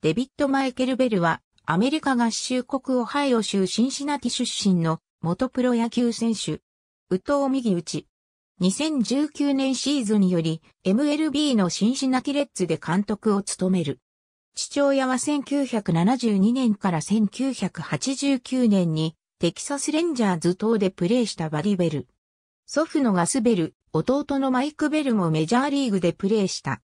デビッド・マイケル・ベルは、アメリカ合衆国オハイオ州シンシナティ出身の元プロ野球選手。宇藤右打ち。2019年シーズンより MLB のシンシナティレッツで監督を務める。父親は1972年から1989年にテキサスレンジャーズ等でプレーしたバリベル。祖父のガスベル、弟のマイクベルもメジャーリーグでプレーした。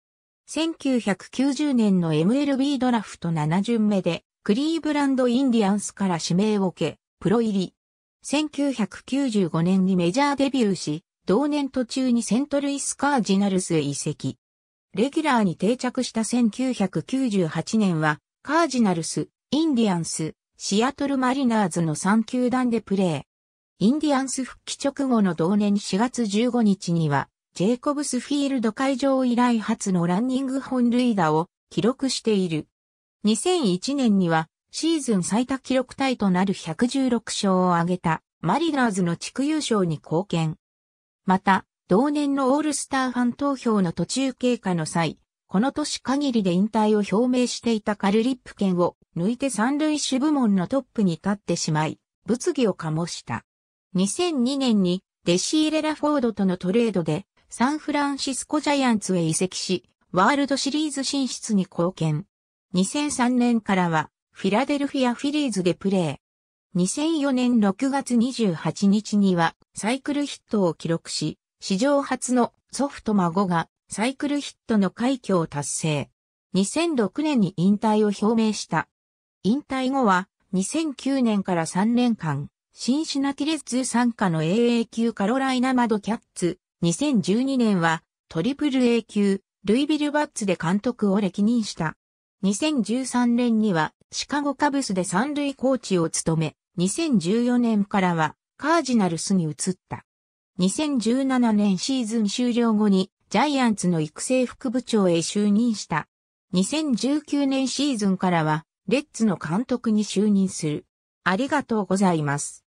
1990年の MLB ドラフト7巡目で、クリーブランドインディアンスから指名を受け、プロ入り。1995年にメジャーデビューし、同年途中にセントルイスカージナルスへ移籍。レギュラーに定着した1998年は、カージナルス、インディアンス、シアトルマリナーズの3球団でプレー。インディアンス復帰直後の同年4月15日には、ジェイコブスフィールド会場以来初のランニング本塁打を記録している。2001年にはシーズン最多記録体となる116勝を挙げたマリナーズの地区優勝に貢献。また、同年のオールスターファン投票の途中経過の際、この年限りで引退を表明していたカルリップ県を抜いて三塁手部門のトップに立ってしまい、物議を醸した。2002年にデシーレラフォードとのトレードでサンフランシスコジャイアンツへ移籍し、ワールドシリーズ進出に貢献。2003年からは、フィラデルフィアフィリーズでプレー。2004年6月28日には、サイクルヒットを記録し、史上初の祖父と孫がサイクルヒットの快挙を達成。2006年に引退を表明した。引退後は、2009年から3年間、新シナティレッズ参加の AA 級カロライナマドキャッツ、2012年はトリプル A 級、ルイビルバッツで監督を歴任した。2013年にはシカゴカブスで三塁コーチを務め、2014年からはカージナルスに移った。2017年シーズン終了後にジャイアンツの育成副部長へ就任した。2019年シーズンからはレッツの監督に就任する。ありがとうございます。